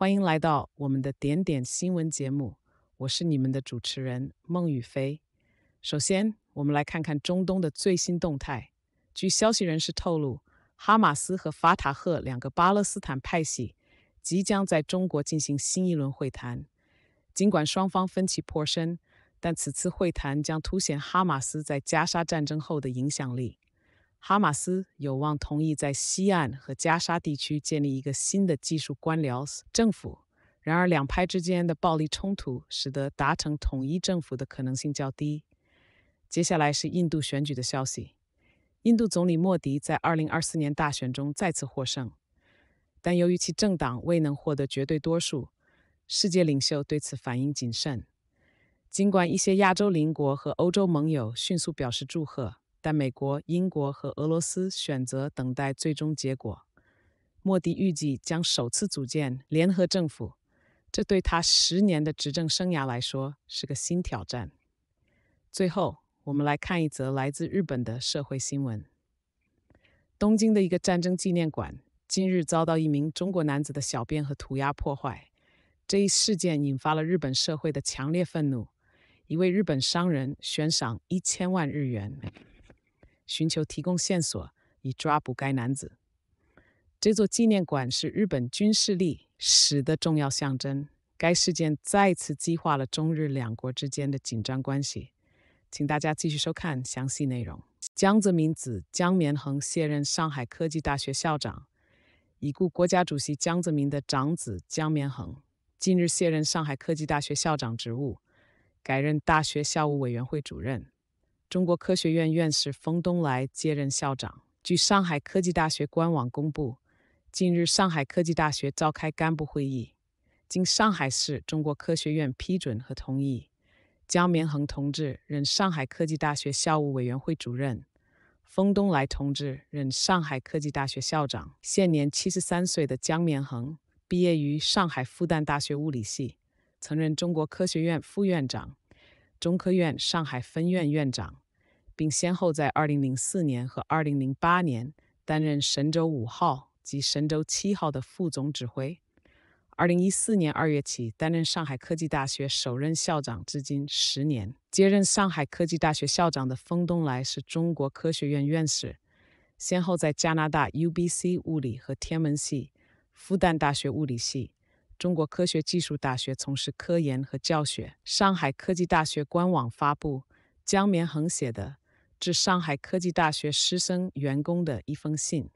欢迎来到我们的点点新闻节目，我是你们的主持人孟雨飞。首先，我们来看看中东的最新动态。据消息人士透露，哈马斯和法塔赫两个巴勒斯坦派系即将在中国进行新一轮会谈。尽管双方分歧颇深，但此次会谈将凸显哈马斯在加沙战争后的影响力。哈马斯有望同意在西岸和加沙地区建立一个新的技术官僚政府，然而两派之间的暴力冲突使得达成统一政府的可能性较低。接下来是印度选举的消息：印度总理莫迪在2024年大选中再次获胜，但由于其政党未能获得绝对多数，世界领袖对此反应谨慎。尽管一些亚洲邻国和欧洲盟友迅速表示祝贺。但美国、英国和俄罗斯选择等待最终结果。莫迪预计将首次组建联合政府，这对他十年的执政生涯来说是个新挑战。最后，我们来看一则来自日本的社会新闻：东京的一个战争纪念馆今日遭到一名中国男子的小便和涂鸦破坏，这一事件引发了日本社会的强烈愤怒。一位日本商人悬赏一千万日元。寻求提供线索以抓捕该男子。这座纪念馆是日本军事历史的重要象征。该事件再次激化了中日两国之间的紧张关系。请大家继续收看详细内容。江泽民子江绵恒卸任上海科技大学校长。已故国家主席江泽民的长子江绵恒近日卸任上海科技大学校长职务，改任大学校务委员会主任。中国科学院院士冯东来接任校长。据上海科技大学官网公布，近日上海科技大学召开干部会议，经上海市中国科学院批准和同意，江绵恒同志任上海科技大学校务委员会主任，冯东来同志任上海科技大学校长。现年七十三岁的江绵恒毕业于上海复旦大学物理系，曾任中国科学院副院长、中科院上海分院院长。并先后在2004年和2008年担任神舟五号及神舟七号的副总指挥。2014年2月起担任上海科技大学首任校长，至今十年。接任上海科技大学校长的丰东来是中国科学院院士，先后在加拿大 UBC 物理和天文系、复旦大学物理系、中国科学技术大学从事科研和教学。上海科技大学官网发布江绵恒写的。致上海科技大学师生员工的一封信，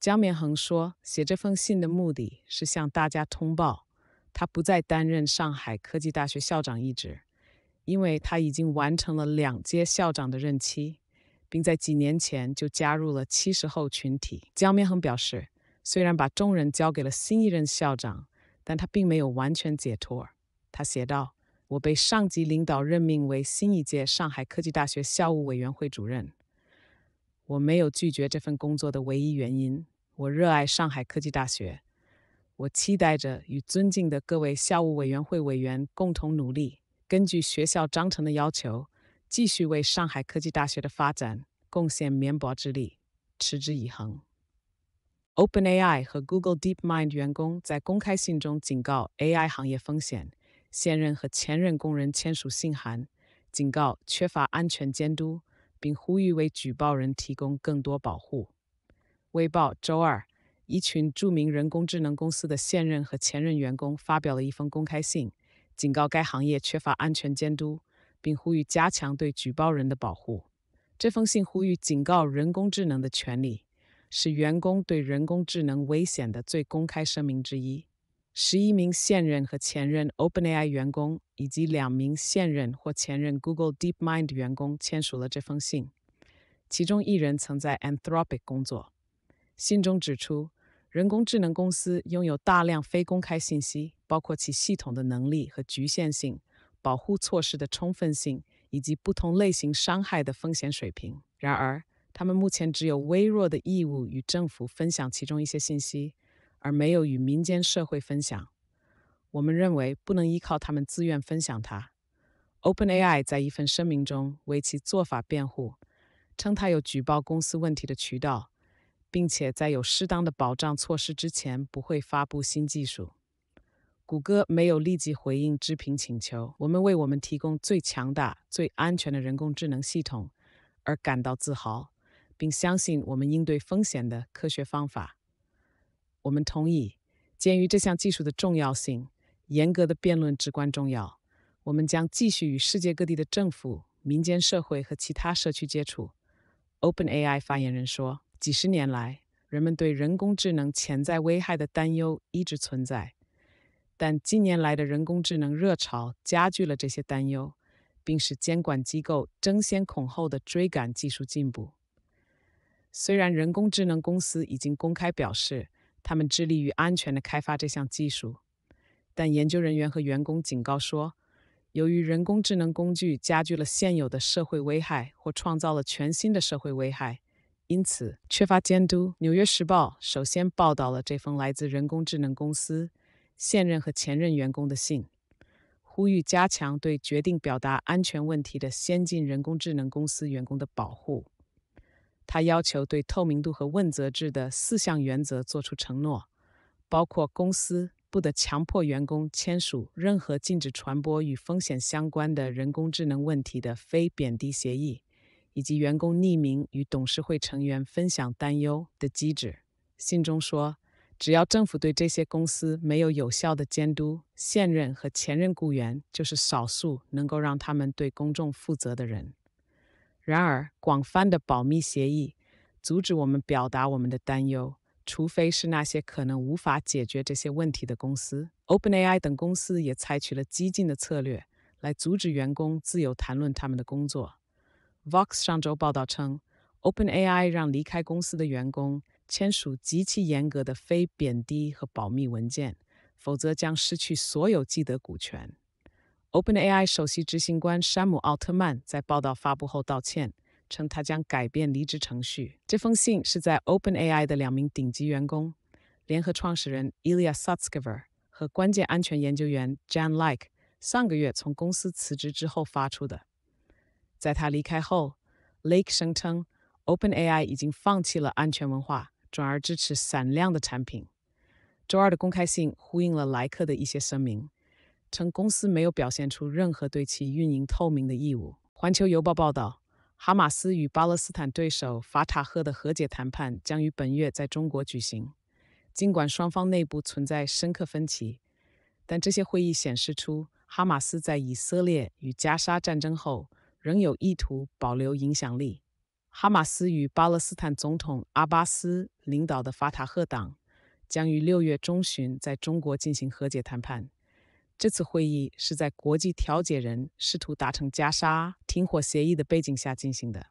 江绵恒说，写这封信的目的是向大家通报，他不再担任上海科技大学校长一职，因为他已经完成了两届校长的任期，并在几年前就加入了七十后群体。江绵恒表示，虽然把重任交给了新一任校长，但他并没有完全解脱。他写道。我被上级领导任命为新一届上海科技大学校务委员会主任。我没有拒绝这份工作的唯一原因，我热爱上海科技大学。我期待着与尊敬的各位校务委员会委员共同努力，根据学校章程的要求，继续为上海科技大学的发展贡献绵薄之力，持之以恒。OpenAI 和 Google DeepMind 员工在公开信中警告 AI 行业风险。现任和前任工人签署信函，警告缺乏安全监督，并呼吁为举报人提供更多保护。《微报》周二，一群著名人工智能公司的现任和前任员工发表了一封公开信，警告该行业缺乏安全监督，并呼吁加强对举报人的保护。这封信呼吁警告人工智能的权利，是员工对人工智能危险的最公开声明之一。十一名现任和前任 OpenAI 员工，以及两名现任或前任 Google DeepMind 员工签署了这封信。其中一人曾在 Anthropic 工作。信中指出，人工智能公司拥有大量非公开信息，包括其系统的能力和局限性、保护措施的充分性以及不同类型伤害的风险水平。然而，他们目前只有微弱的义务与政府分享其中一些信息。而没有与民间社会分享，我们认为不能依靠他们自愿分享它。OpenAI 在一份声明中为其做法辩护，称它有举报公司问题的渠道，并且在有适当的保障措施之前不会发布新技术。谷歌没有立即回应置评请求。我们为我们提供最强大、最安全的人工智能系统而感到自豪，并相信我们应对风险的科学方法。我们同意。鉴于这项技术的重要性，严格的辩论至关重要。我们将继续与世界各地的政府、民间社会和其他社区接触。OpenAI 发言人说：“几十年来，人们对人工智能潜在危害的担忧一直存在，但近年来的人工智能热潮加剧了这些担忧，并使监管机构争先恐后地追赶技术进步。虽然人工智能公司已经公开表示，他们致力于安全的开发这项技术，但研究人员和员工警告说，由于人工智能工具加剧了现有的社会危害或创造了全新的社会危害，因此缺乏监督。《纽约时报》首先报道了这封来自人工智能公司现任和前任员工的信，呼吁加强对决定表达安全问题的先进人工智能公司员工的保护。他要求对透明度和问责制的四项原则作出承诺，包括公司不得强迫员工签署任何禁止传播与风险相关的人工智能问题的非贬低协议，以及员工匿名与董事会成员分享担忧的机制。信中说，只要政府对这些公司没有有效的监督，现任和前任雇员就是少数能够让他们对公众负责的人。然而，广泛的保密协议阻止我们表达我们的担忧，除非是那些可能无法解决这些问题的公司。OpenAI 等公司也采取了激进的策略来阻止员工自由谈论他们的工作。Vox 上周报道称，OpenAI 让离开公司的员工签署极其严格的非贬低和保密文件，否则将失去所有既得股权。OpenAI 首席执行官山姆·奥特曼在报道发布后道歉，称他将改变离职程序。这封信是在 OpenAI 的两名顶级员工、联合创始人 Ilya Sutskever 和关键安全研究员 Jan Lake 上个月从公司辞职之后发出的。在他离开后，Lake 声称 OpenAI 已经放弃了安全文化，转而支持闪亮的产品。周二的公开信呼应了莱克的一些声明。称公司没有表现出任何对其运营透明的义务。环球邮报报道，哈马斯与巴勒斯坦对手法塔赫的和解谈判将于本月在中国举行。尽管双方内部存在深刻分歧，但这些会议显示出哈马斯在以色列与加沙战争后仍有意图保留影响力。哈马斯与巴勒斯坦总统阿巴斯领导的法塔赫党将于六月中旬在中国进行和解谈判。这次会议是在国际调解人试图达成加沙停火协议的背景下进行的。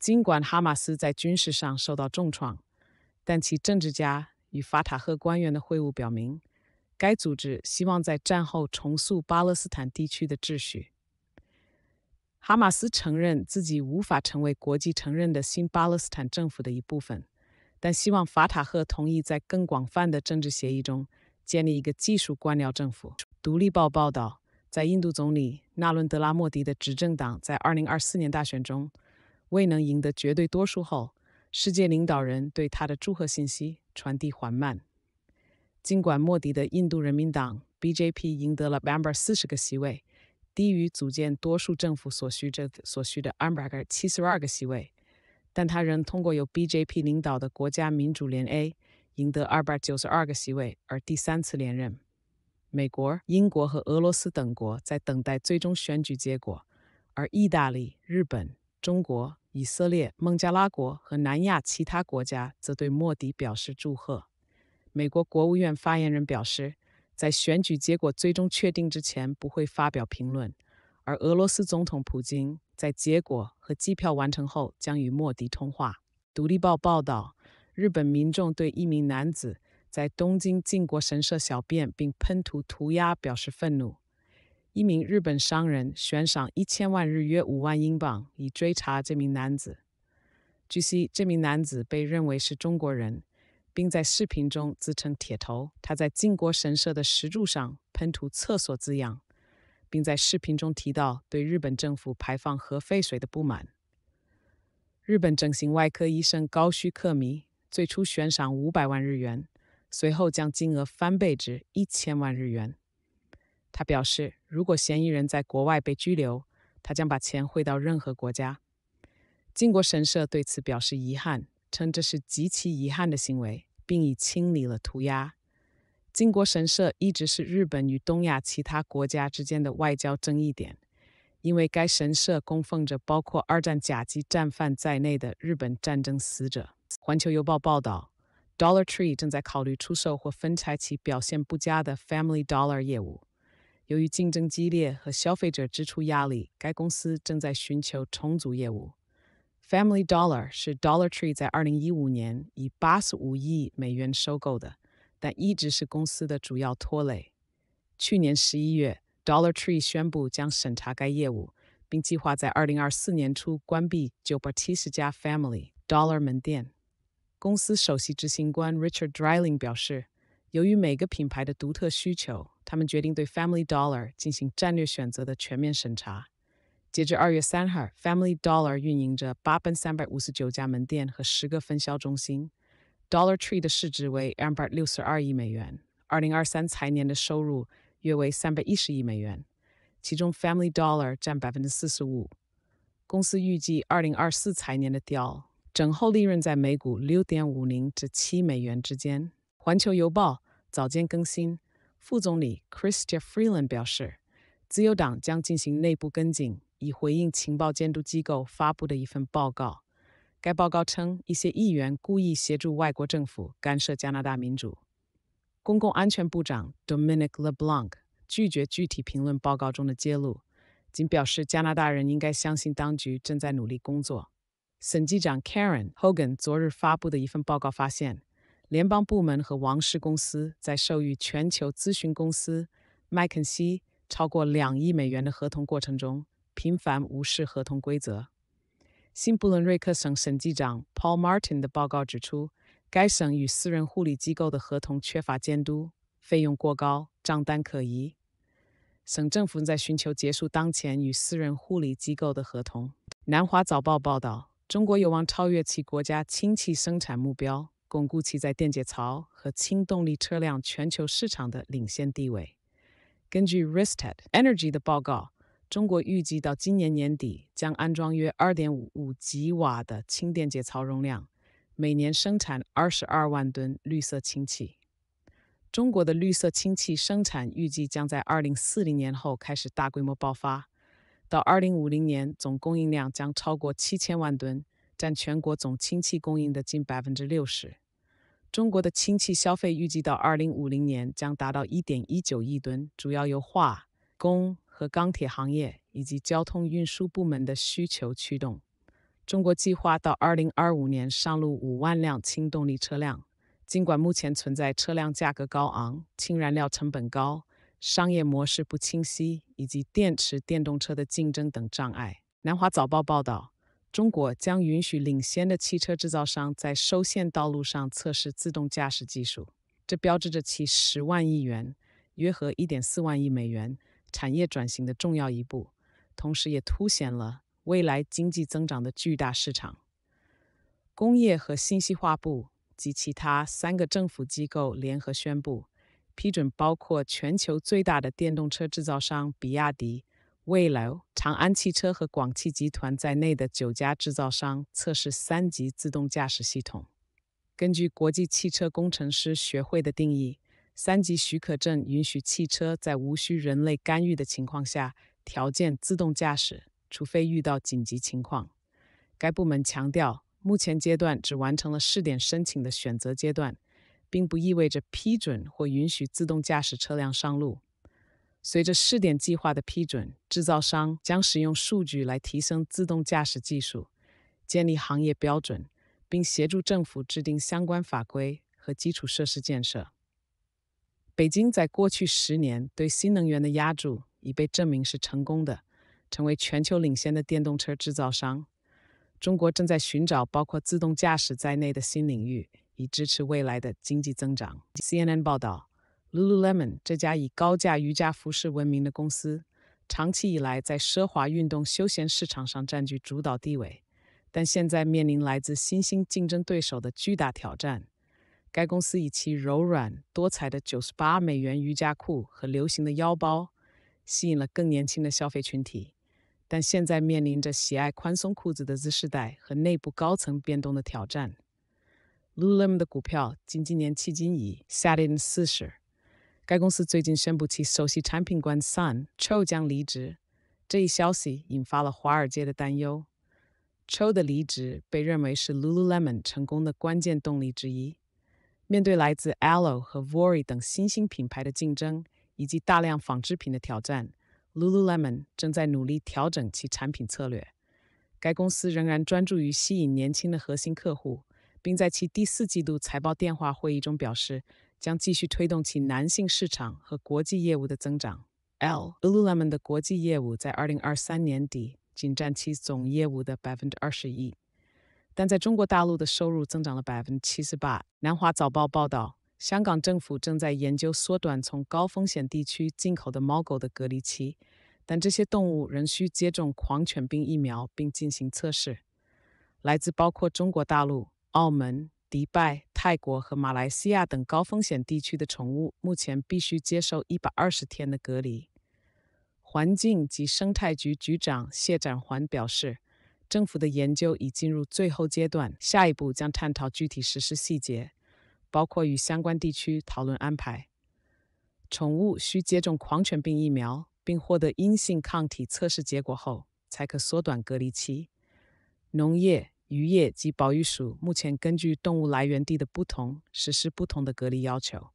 尽管哈马斯在军事上受到重创，但其政治家与法塔赫官员的会晤表明，该组织希望在战后重塑巴勒斯坦地区的秩序。哈马斯承认自己无法成为国际承认的新巴勒斯坦政府的一部分，但希望法塔赫同意在更广泛的政治协议中。建立一个技术官僚政府。《独立报》报道，在印度总理纳伦德拉·莫迪的执政党在2024年大选中未能赢得绝对多数后，世界领导人对他的祝贺信息传递缓慢。尽管莫迪的印度人民党 （BJP） 赢得了 member 4 0个席位，低于组建多数政府所需这所需的七7 2个席位，但他仍通过由 BJP 领导的国家民主联 a 赢得二百九十二个席位，而第三次连任。美国、英国和俄罗斯等国在等待最终选举结果，而意大利、日本、中国、以色列、孟加拉国和南亚其他国家则对莫迪表示祝贺。美国国务院发言人表示，在选举结果最终确定之前不会发表评论。而俄罗斯总统普京在结果和机票完成后将与莫迪通话。《独立报》报道。日本民众对一名男子在东京靖国神社小便并喷涂涂鸦表示愤怒。一名日本商人悬赏一千万日元（约五万英镑）以追查这名男子。据悉，这名男子被认为是中国人，并在视频中自称“铁头”。他在靖国神社的石柱上喷涂“厕所”字样，并在视频中提到对日本政府排放核废水的不满。日本整形外科医生高须克弥。最初悬赏五百万日元，随后将金额翻倍至一千万日元。他表示，如果嫌疑人在国外被拘留，他将把钱汇到任何国家。靖国神社对此表示遗憾，称这是极其遗憾的行为，并已清理了涂鸦。靖国神社一直是日本与东亚其他国家之间的外交争议点，因为该神社供奉着包括二战甲级战犯在内的日本战争死者。《环球邮报》报道，Dollar Tree 正在考虑出售或分拆其表现不佳的 Family Dollar 业务。由于竞争激烈和消费者支出压力，该公司正在寻求重组业务。Family Dollar 是 Dollar Tree 在2015年以85亿美元收购的，但一直是公司的主要拖累。去年11月，Dollar Tree 宣布将审查该业务，并计划在2024年初关闭970家 Family Dollar 门店。公司首席执行官 Richard Drilling 表示，由于每个品牌的独特需求，他们决定对 Family Dollar 进行战略选择的全面审查。截至二月三号，Family Dollar 运营着八分三百五十九家门店和十个分销中心。Dollar Tree 的市值为二百六十二亿美元，二零二三财年的收入约为三百一十亿美元，其中 Family Dollar 占百分之四十五。公司预计二零二四财年的 d DOLL。整后利润在每股六点五零至七美元之间。环球邮报早间更新，副总理 c h r i s t i a Freeland 表示，自由党将进行内部跟进，以回应情报监督机构发布的一份报告。该报告称，一些议员故意协助外国政府干涉加拿大民主。公共安全部长 Dominic LeBlanc 拒绝具体评论报告中的揭露，仅表示加拿大人应该相信当局正在努力工作。审计长 Karen Hogan 昨日发布的一份报告发现，联邦部门和王氏公司在授予全球咨询公司麦肯锡超过两亿美元的合同过程中，频繁无视合同规则。新布伦瑞克省审计长 Paul Martin 的报告指出，该省与私人护理机构的合同缺乏监督，费用过高，账单可疑。省政府在寻求结束当前与私人护理机构的合同。南华早报报道。中国有望超越其国家氢气生产目标，巩固其在电解槽和氢动力车辆全球市场的领先地位。根据 Rystad Energy 的报告，中国预计到今年年底将安装约2.55吉瓦的氢电解槽容量，每年生产22万吨绿色氢气。中国的绿色氢气生产预计将在2040年后开始大规模爆发。到2050年，总供应量将超过7000万吨，占全国总氢气供应的近60%。中国的氢气消费预计到2050年将达到1.19亿吨，主要由化工和钢铁行业以及交通运输部门的需求驱动。中国计划到2025年上路5万辆氢动力车辆，尽管目前存在车辆价格高昂、氢燃料成本高。商业模式不清晰，以及电池电动车的竞争等障碍。南华早报报道，中国将允许领先的汽车制造商在受限道路上测试自动驾驶技术，这标志着其十万亿元（约合一点四万亿美元）产业转型的重要一步，同时也凸显了未来经济增长的巨大市场。工业和信息化部及其他三个政府机构联合宣布。批准包括全球最大的电动车制造商比亚迪、蔚来、长安汽车和广汽集团在内的九家制造商测试三级自动驾驶系统。根据国际汽车工程师学会的定义，三级许可证允许汽车在无需人类干预的情况下条件自动驾驶，除非遇到紧急情况。该部门强调，目前阶段只完成了试点申请的选择阶段。并不意味着批准或允许自动驾驶车辆上路。随着试点计划的批准，制造商将使用数据来提升自动驾驶技术，建立行业标准，并协助政府制定相关法规和基础设施建设。北京在过去十年对新能源的压注已被证明是成功的，成为全球领先的电动车制造商。中国正在寻找包括自动驾驶在内的新领域。以支持未来的经济增长。CNN 报道，Lululemon 这家以高价瑜伽服饰闻名的公司，长期以来在奢华运动休闲市场上占据主导地位，但现在面临来自新兴竞争对手的巨大挑战。该公司以其柔软多彩的九十八美元瑜伽裤和流行的腰包，吸引了更年轻的消费群体，但现在面临着喜爱宽松裤子的 Z 世代和内部高层变动的挑战。Lululemon 的股票仅今年迄今已下跌了四十。该公司最近宣布其首席产品官 Son Cho 将离职，这一消息引发了华尔街的担忧。Cho 的离职被认为是 Lululemon 成功的关键动力之一。面对来自 Allo 和 Voi 等新兴品牌的竞争，以及大量纺织品的挑战，Lululemon 正在努力调整其产品策略。该公司仍然专注于吸引年轻的核心客户。并在其第四季度财报电话会议中表示，将继续推动其男性市场和国际业务的增长。L u l u l a m o n 的国际业务在二零二三年底仅占其总业务的百分之二十一，但在中国大陆的收入增长了百分之七十八。南华早报报道，香港政府正在研究缩短从高风险地区进口的猫狗的隔离期，但这些动物仍需接种狂犬病疫苗并进行测试。来自包括中国大陆。澳门、迪拜、泰国和马来西亚等高风险地区的宠物，目前必须接受一百二十天的隔离。环境及生态局局长谢展寰表示，政府的研究已进入最后阶段，下一步将探讨具体实施细节，包括与相关地区讨论安排。宠物需接种狂犬病疫苗，并获得阴性抗体测试结果后，才可缩短隔离期。农业。渔业及保育署目前根据动物来源地的不同，实施不同的隔离要求。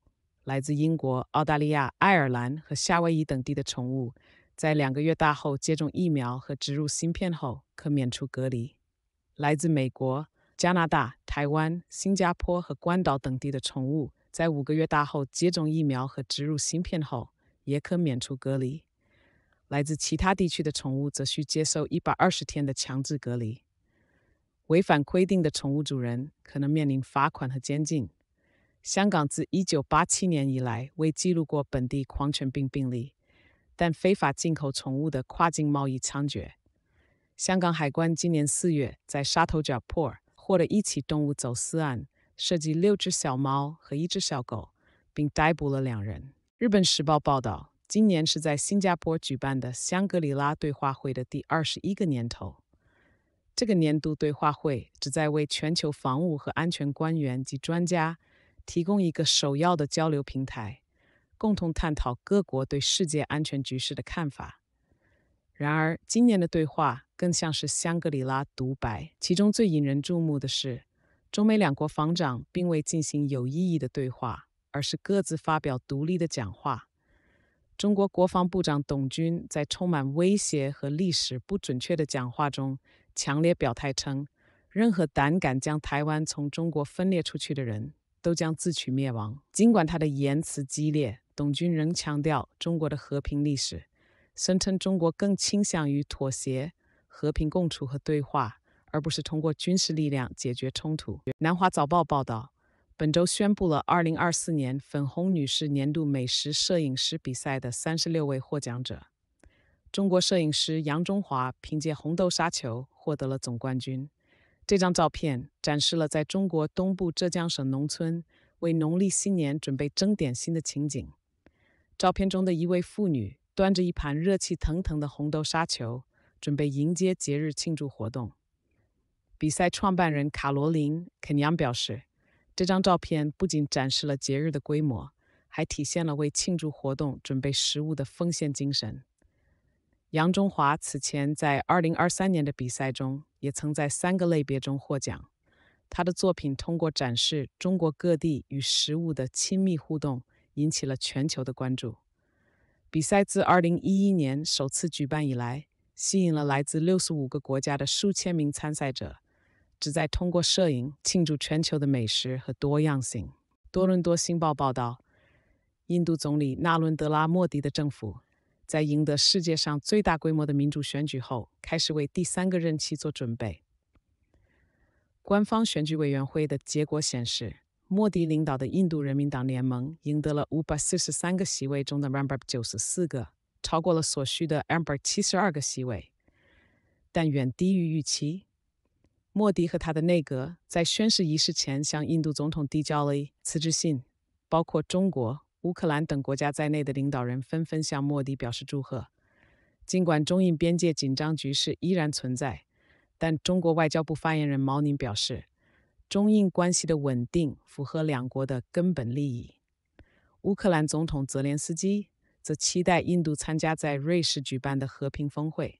来自英国、澳大利亚、爱尔兰和夏威夷等地的宠物，在两个月大后接种疫苗和植入芯片后，可免除隔离。来自美国、加拿大、台湾、新加坡和关岛等地的宠物，在五个月大后接种疫苗和植入芯片后，也可免除隔离。来自其他地区的宠物则需接受一百二十天的强制隔离。违反规定的宠物主人可能面临罚款和监禁。香港自1987年以来未记录过本地狂犬病病例，但非法进口宠物的跨境贸易猖獗。香港海关今年四月在沙头角破获了一起动物走私案，涉及六只小猫和一只小狗，并逮捕了两人。日本时报报道，今年是在新加坡举办的香格里拉对话会的第二十一个年头。这个年度对话会旨在为全球防务和安全官员及专家提供一个首要的交流平台，共同探讨各国对世界安全局势的看法。然而，今年的对话更像是香格里拉独白。其中最引人注目的是，中美两国防长并未进行有意义的对话，而是各自发表独立的讲话。中国国防部长董军在充满威胁和历史不准确的讲话中。强烈表态称，任何胆敢将台湾从中国分裂出去的人都将自取灭亡。尽管他的言辞激烈，董军仍强调中国的和平历史，声称中国更倾向于妥协、和平共处和对话，而不是通过军事力量解决冲突。南华早报报道，本周宣布了2024年粉红女士年度美食摄影师比赛的36位获奖者。中国摄影师杨中华凭借红豆沙球获得了总冠军。这张照片展示了在中国东部浙江省农村为农历新年准备蒸点心的情景。照片中的一位妇女端着一盘热气腾腾的红豆沙球，准备迎接节日庆祝活动。比赛创办人卡罗琳·肯扬表示，这张照片不仅展示了节日的规模，还体现了为庆祝活动准备食物的奉献精神。杨中华此前在2023年的比赛中也曾在三个类别中获奖。他的作品通过展示中国各地与食物的亲密互动，引起了全球的关注。比赛自2011年首次举办以来，吸引了来自65个国家的数千名参赛者，旨在通过摄影庆祝全球的美食和多样性。多伦多星报报道，印度总理纳伦德拉·莫迪的政府。在赢得世界上最大规模的民主选举后，开始为第三个任期做准备。官方选举委员会的结果显示，莫迪领导的印度人民党联盟赢得了543个席位中的 Rambar 94个，超过了所需的 Rambar 72个席位，但远低于预期。莫迪和他的内阁在宣誓仪式前向印度总统递交了辞职信，包括中国。乌克兰等国家在内的领导人纷纷向莫迪表示祝贺。尽管中印边界紧张局势依然存在，但中国外交部发言人毛宁表示，中印关系的稳定符合两国的根本利益。乌克兰总统泽连斯基则期待印度参加在瑞士举办的和平峰会。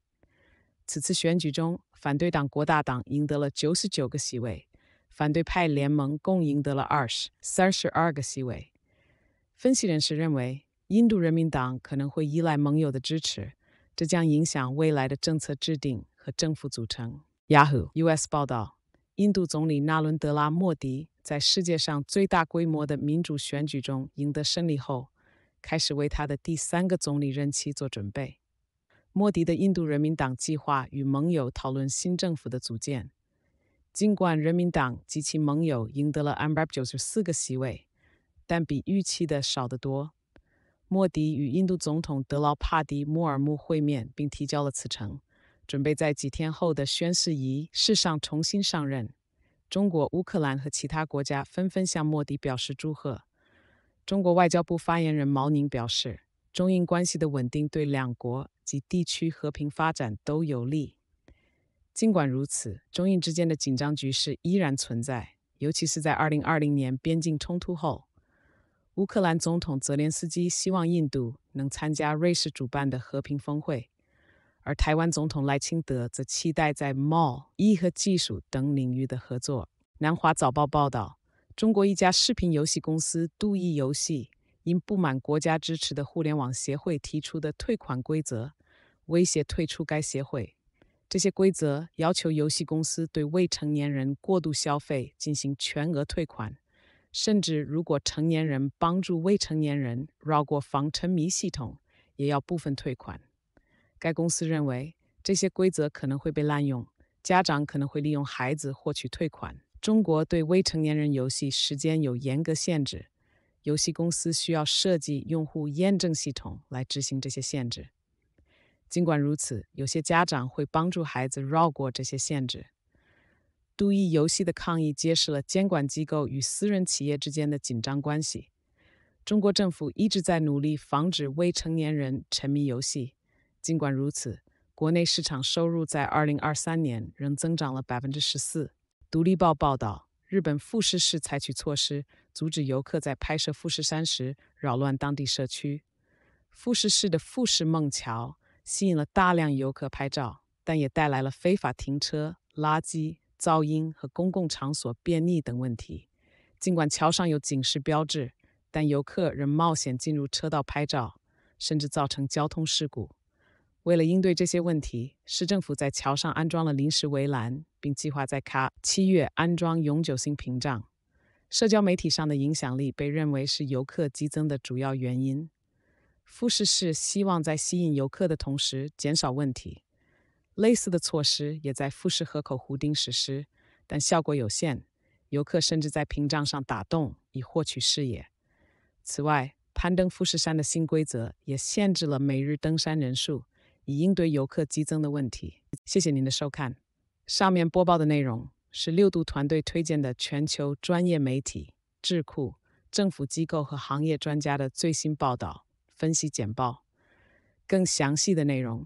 此次选举中，反对党国大党赢得了九十九个席位，反对派联盟共赢得了二十三十二个席位。分析人士认为，印度人民党可能会依赖盟友的支持，这将影响未来的政策制定和政府组成。雅虎 US 报道，印度总理纳伦德拉·莫迪在世界上最大规模的民主选举中赢得胜利后，开始为他的第三个总理任期做准备。莫迪的印度人民党计划与盟友讨论新政府的组建，尽管人民党及其盟友赢得了294个席位。但比预期的少得多。莫迪与印度总统德劳帕迪·穆尔穆会面，并提交了辞呈，准备在几天后的宣誓仪式上重新上任。中国、乌克兰和其他国家纷纷向莫迪表示祝贺。中国外交部发言人毛宁表示，中印关系的稳定对两国及地区和平发展都有利。尽管如此，中印之间的紧张局势依然存在，尤其是在2020年边境冲突后。乌克兰总统泽连斯基希望印度能参加瑞士主办的和平峰会，而台湾总统赖清德则期待在贸易和技术等领域的合作。南华早报报道，中国一家视频游戏公司“度易游戏”因不满国家支持的互联网协会提出的退款规则，威胁退出该协会。这些规则要求游戏公司对未成年人过度消费进行全额退款。甚至，如果成年人帮助未成年人绕过防沉迷系统，也要部分退款。该公司认为，这些规则可能会被滥用，家长可能会利用孩子获取退款。中国对未成年人游戏时间有严格限制，游戏公司需要设计用户验证系统来执行这些限制。尽管如此，有些家长会帮助孩子绕过这些限制。都易游戏的抗议揭示了监管机构与私人企业之间的紧张关系。中国政府一直在努力防止未成年人沉迷游戏，尽管如此，国内市场收入在2023年仍增长了14%。独立报报道，日本富士市采取措施阻止游客在拍摄富士山时扰乱当地社区。富士市的富士梦桥吸引了大量游客拍照，但也带来了非法停车、垃圾。噪音和公共场所便利等问题。尽管桥上有警示标志，但游客仍冒险进入车道拍照，甚至造成交通事故。为了应对这些问题，市政府在桥上安装了临时围栏，并计划在卡七月安装永久性屏障。社交媒体上的影响力被认为是游客激增的主要原因。富士市希望在吸引游客的同时减少问题。类似的措施也在富士河口湖町实施，但效果有限。游客甚至在屏障上打洞以获取视野。此外，攀登富士山的新规则也限制了每日登山人数，以应对游客激增的问题。谢谢您的收看。上面播报的内容是六度团队推荐的全球专业媒体、智库、政府机构和行业专家的最新报道、分析简报。更详细的内容。